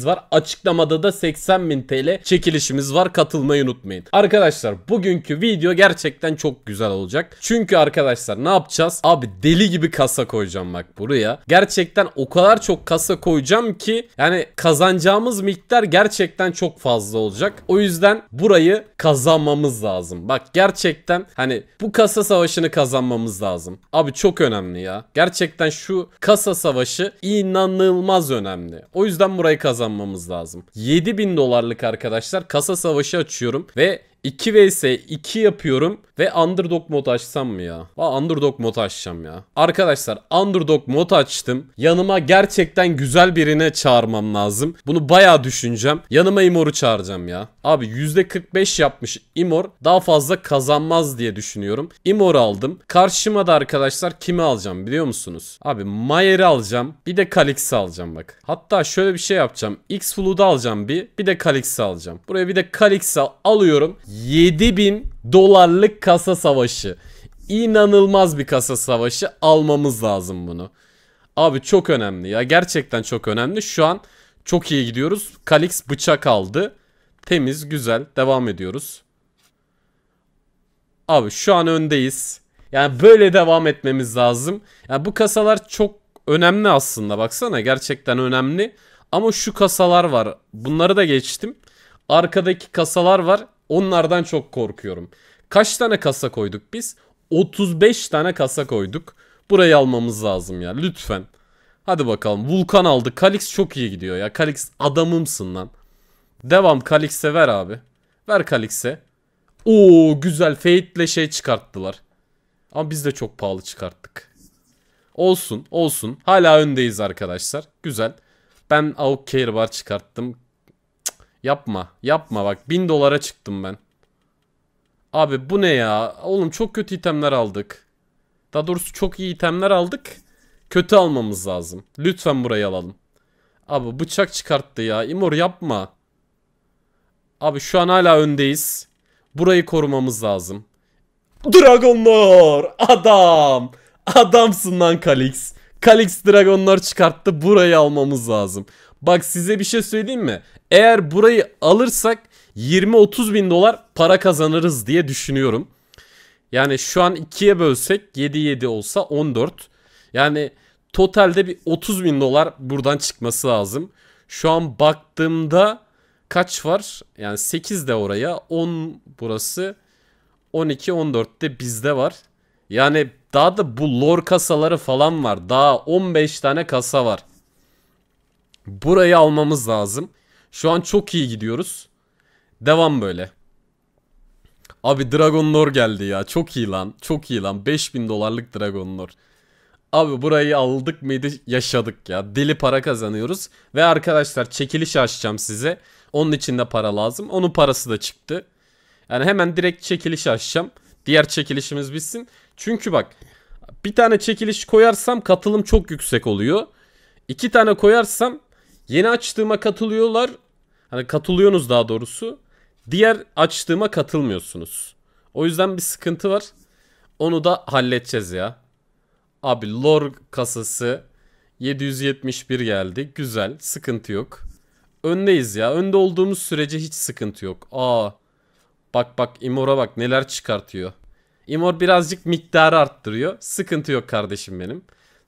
indirimimiz var. Açıklamada da 80.000 TL çekilişimiz var. Katılmayı unutmayın. Arkadaşlar bugünkü video gerçekten çok güzel olacak. Çünkü arkadaşlar ne yapacağız? Abi deli gibi kasa koyacağım bak buraya. Gerçekten o kadar çok kasa koyacağım ki yani kazanacağımız miktar gerçekten çok fazla olacak. O yüzden burayı kazanmamız lazım. Bak gerçekten hani bu kasa savaşını kazanmamız lazım. Abi çok önemli ya. Gerçekten şu kasa savaşı inanılmaz önemli. O yüzden burayı kazan kazanmamız lazım. 7000 dolarlık arkadaşlar kasa savaşı açıyorum ve 2 vs 2 yapıyorum ve underdog mod açsam mı ya? Aa, underdog mod açacağım ya. Arkadaşlar underdog mod açtım. Yanıma gerçekten güzel birine çağırmam lazım. Bunu baya düşüneceğim. Yanıma Imor'u çağıracağım ya. Abi %45 yapmış Imor. Daha fazla kazanmaz diye düşünüyorum. Imor aldım. Karşıma da arkadaşlar kimi alacağım biliyor musunuz? Abi Mayer'i alacağım. Bir de Kalix'i alacağım bak. Hatta şöyle bir şey yapacağım. X-Flu'da alacağım bir. Bir de Kalix'i alacağım. Buraya bir de Kalix'i alıyorum. 7000 dolarlık kasa savaşı. İnanılmaz bir kasa savaşı. Almamız lazım bunu. Abi çok önemli ya. Gerçekten çok önemli. Şu an çok iyi gidiyoruz. Kalix bıçak aldı. Temiz, güzel. Devam ediyoruz. Abi şu an öndeyiz. Yani böyle devam etmemiz lazım. Yani bu kasalar çok önemli aslında. Baksana gerçekten önemli. Ama şu kasalar var. Bunları da geçtim. Arkadaki kasalar var. Onlardan çok korkuyorum. Kaç tane kasa koyduk biz? 35 tane kasa koyduk. Burayı almamız lazım ya lütfen. Hadi bakalım Vulkan aldı. Kalix çok iyi gidiyor ya. Kalix adamımsın lan. Devam Kalix'e ver abi. Ver Kalix'e. Oo güzel Fate'le şey çıkarttılar. Ama biz de çok pahalı çıkarttık. Olsun olsun. Hala öndeyiz arkadaşlar. Güzel. Ben Auk Care var çıkarttım. Yapma. Yapma bak. 1000 dolara çıktım ben. Abi bu ne ya? Oğlum çok kötü itemler aldık. Daha doğrusu çok iyi itemler aldık. Kötü almamız lazım. Lütfen burayı alalım. Abi bıçak çıkarttı ya. İmor yapma. Abi şu an hala öndeyiz. Burayı korumamız lazım. Dragonlar! Adam! Adamsın lan Kalix. Kalix Dragonlar çıkarttı. Burayı almamız lazım. Bak size bir şey söyleyeyim mi? Eğer burayı alırsak 20-30 bin dolar para kazanırız diye düşünüyorum. Yani şu an 2'ye bölsek 7-7 olsa 14. Yani totalde bir 30 bin dolar buradan çıkması lazım. Şu an baktığımda kaç var? Yani 8 de oraya 10 burası 12 14 de bizde var. Yani daha da bu lor kasaları falan var. Daha 15 tane kasa var. Burayı almamız lazım. Şu an çok iyi gidiyoruz. Devam böyle. Abi Dragon Lore geldi ya. Çok iyi lan. Çok iyi lan. 5000 dolarlık Dragon Lore. Abi burayı aldık mıydı yaşadık ya. Deli para kazanıyoruz. Ve arkadaşlar çekiliş açacağım size. Onun için de para lazım. Onun parası da çıktı. Yani hemen direkt çekiliş açacağım. Diğer çekilişimiz bitsin. Çünkü bak bir tane çekiliş koyarsam katılım çok yüksek oluyor. İki tane koyarsam Yeni açtığıma katılıyorlar. Hani katılıyorsunuz daha doğrusu. Diğer açtığıma katılmıyorsunuz. O yüzden bir sıkıntı var. Onu da halledeceğiz ya. Abi lor kasası 771 geldi. Güzel. Sıkıntı yok. Öndeyiz ya. Önde olduğumuz sürece hiç sıkıntı yok. Aa. Bak bak Imor'a bak neler çıkartıyor. Imor birazcık miktarı arttırıyor. Sıkıntı yok kardeşim benim.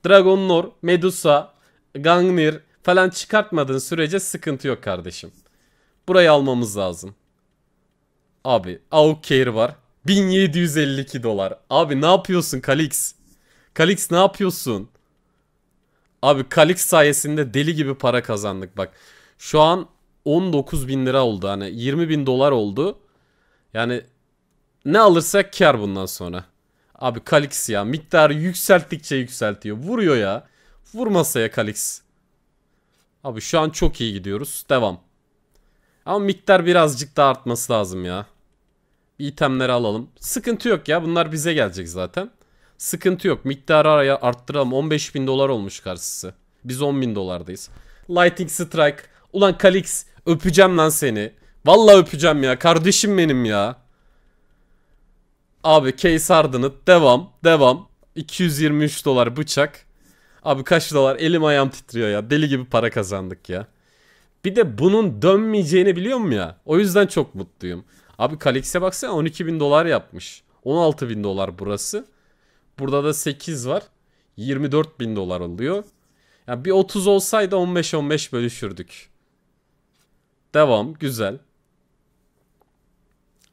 Dragon Lord, Medusa, Gangnir, falan çıkartmadığın sürece sıkıntı yok kardeşim. Burayı almamız lazım. Abi AUK var. 1752 dolar. Abi ne yapıyorsun Kalix? Kalix ne yapıyorsun? Abi Kalix sayesinde deli gibi para kazandık bak. Şu an 19 bin lira oldu hani 20 bin dolar oldu. Yani ne alırsak kar bundan sonra. Abi Kalix ya miktarı yükselttikçe yükseltiyor. Vuruyor ya. Vur masaya Kalix. Abi şu an çok iyi gidiyoruz. Devam. Ama miktar birazcık daha artması lazım ya. İtemleri alalım. Sıkıntı yok ya. Bunlar bize gelecek zaten. Sıkıntı yok. Miktarı araya arttıralım. 15 bin dolar olmuş karşısı. Biz 10 bin dolardayız. Lightning Strike. Ulan Kalix öpeceğim lan seni. Vallahi öpeceğim ya. Kardeşim benim ya. Abi case hardened. Devam. Devam. 223 dolar bıçak. Abi kaç dolar elim ayağım titriyor ya. Deli gibi para kazandık ya. Bir de bunun dönmeyeceğini biliyorum ya. O yüzden çok mutluyum. Abi Kalix'e baksana 12 bin dolar yapmış. 16 bin dolar burası. Burada da 8 var. 24 bin dolar oluyor. Ya bir 30 olsaydı 15-15 bölüşürdük. Devam. Güzel.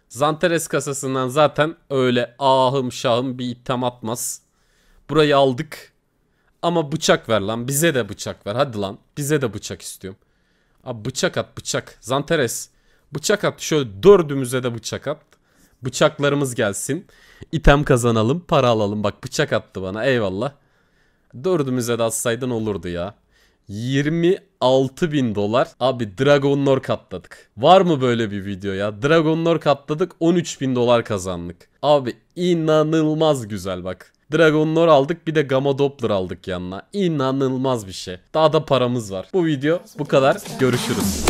Zanteres kasasından zaten öyle ahım şahım bir item atmaz. Burayı aldık. Ama bıçak ver lan. Bize de bıçak ver. Hadi lan. Bize de bıçak istiyorum. Abi bıçak at bıçak. Zanteres. Bıçak at. Şöyle dördümüze de bıçak at. Bıçaklarımız gelsin. İtem kazanalım. Para alalım. Bak bıçak attı bana. Eyvallah. Dördümüze de atsaydın olurdu ya. 26 bin dolar. Abi Dragon Lore katladık. Var mı böyle bir video ya? Dragon Lore katladık 13 bin dolar kazandık. Abi inanılmaz güzel bak. Dragon aldık bir de Gamma Doppler aldık yanına. İnanılmaz bir şey. Daha da paramız var. Bu video bu kadar. Görüşürüz.